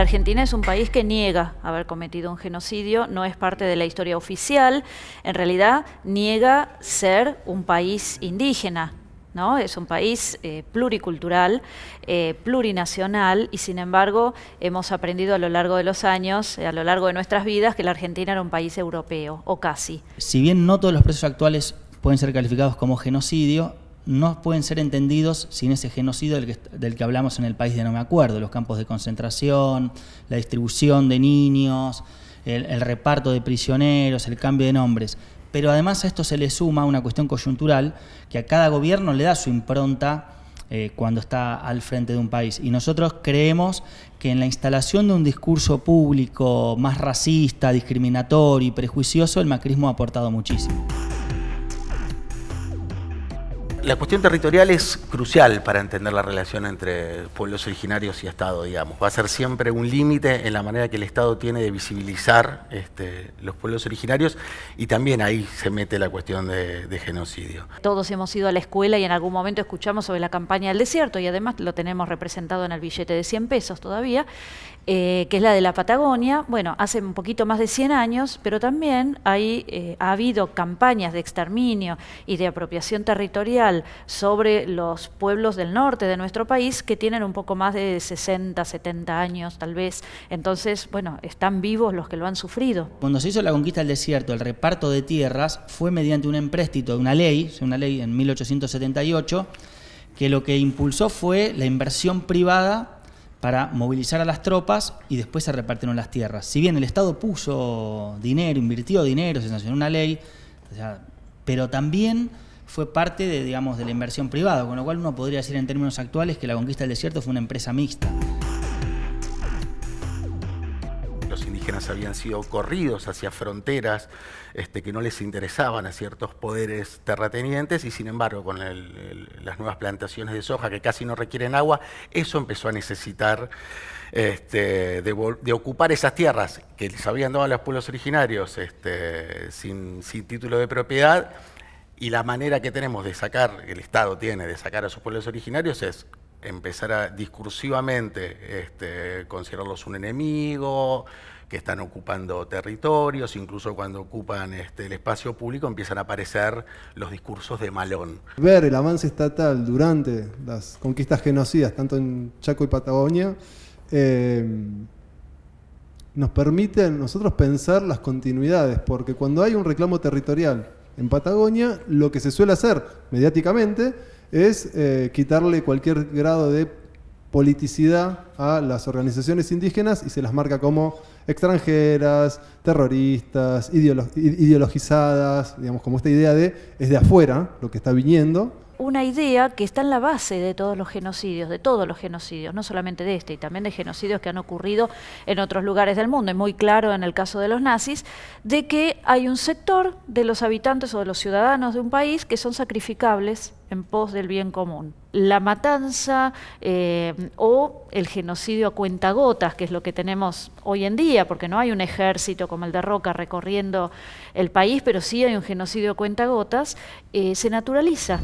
La Argentina es un país que niega haber cometido un genocidio, no es parte de la historia oficial, en realidad niega ser un país indígena, ¿No? Es un país eh, pluricultural, eh, plurinacional, y sin embargo hemos aprendido a lo largo de los años, eh, a lo largo de nuestras vidas, que la Argentina era un país europeo, o casi. Si bien no todos los presos actuales pueden ser calificados como genocidio, no pueden ser entendidos sin ese genocidio del que, hablamos en el país de no me acuerdo, los campos de concentración, la distribución de niños, el, reparto de prisioneros, el cambio de nombres. Pero además a esto se le suma una cuestión coyuntural que a cada gobierno le da su impronta eh, cuando está al frente de un país. Y nosotros creemos que en la instalación de un discurso público más racista, discriminatorio y prejuicioso, el macrismo ha aportado muchísimo la cuestión territorial es crucial para entender la relación entre pueblos originarios y Estado, digamos. Va a ser siempre un límite en la manera que el Estado tiene de visibilizar este, los pueblos originarios y también ahí se mete la cuestión de, genocidio. Todos hemos ido a la escuela y en algún momento escuchamos sobre la campaña del desierto y además lo tenemos representado en el billete de 100 pesos todavía, eh, que es la de la Patagonia. Bueno, hace un poquito más de 100 años, pero también ahí eh, ha habido campañas de exterminio y de apropiación territorial sobre los pueblos del norte de nuestro país que tienen un poco más de 60, 70 años tal vez. Entonces, bueno, están vivos los que lo han sufrido. Cuando se hizo la conquista del desierto, el reparto de tierras fue mediante un empréstito, una ley, una ley en 1878, que lo que impulsó fue la inversión privada para movilizar a las tropas y después se repartieron las tierras. Si bien el Estado puso dinero, invirtió dinero, se sancionó una ley, pero también fue parte de, digamos, de la inversión privada, con lo cual uno podría decir en términos actuales que la conquista del desierto fue una empresa mixta. Los indígenas habían sido corridos hacia fronteras este, que no les interesaban a ciertos poderes terratenientes y sin embargo con las nuevas plantaciones de soja que casi no requieren agua, eso empezó a necesitar este, de, ocupar esas tierras que les habían dado a los pueblos originarios este, sin título de propiedad y la manera que tenemos de sacar, el Estado tiene de sacar a sus pueblos originarios es empezar a discursivamente este, considerarlos un enemigo, que están ocupando territorios, incluso cuando ocupan este, el espacio público empiezan a aparecer los discursos de Malón. Ver el avance estatal durante las conquistas genocidas, tanto en Chaco y Patagonia, eh, nos permite nosotros pensar las continuidades, porque cuando hay un reclamo territorial en Patagonia, lo que se suele hacer mediáticamente es eh, quitarle cualquier grado de politicidad a las organizaciones indígenas y se las marca como extranjeras, terroristas, ideologizadas, digamos, como esta idea de es de afuera lo que está viniendo una idea que está en la base de todos los genocidios, de todos los genocidios, no solamente de este, y también de genocidios que han ocurrido en otros lugares del mundo, es muy claro en el caso de los nazis, de que hay un sector de los habitantes o de los ciudadanos de un país que son sacrificables en pos del bien común. La matanza eh, o el genocidio a cuentagotas, que es lo que tenemos hoy en día, porque no hay un ejército como el de Roca recorriendo el país, pero sí hay un genocidio a cuentagotas, eh, se naturaliza.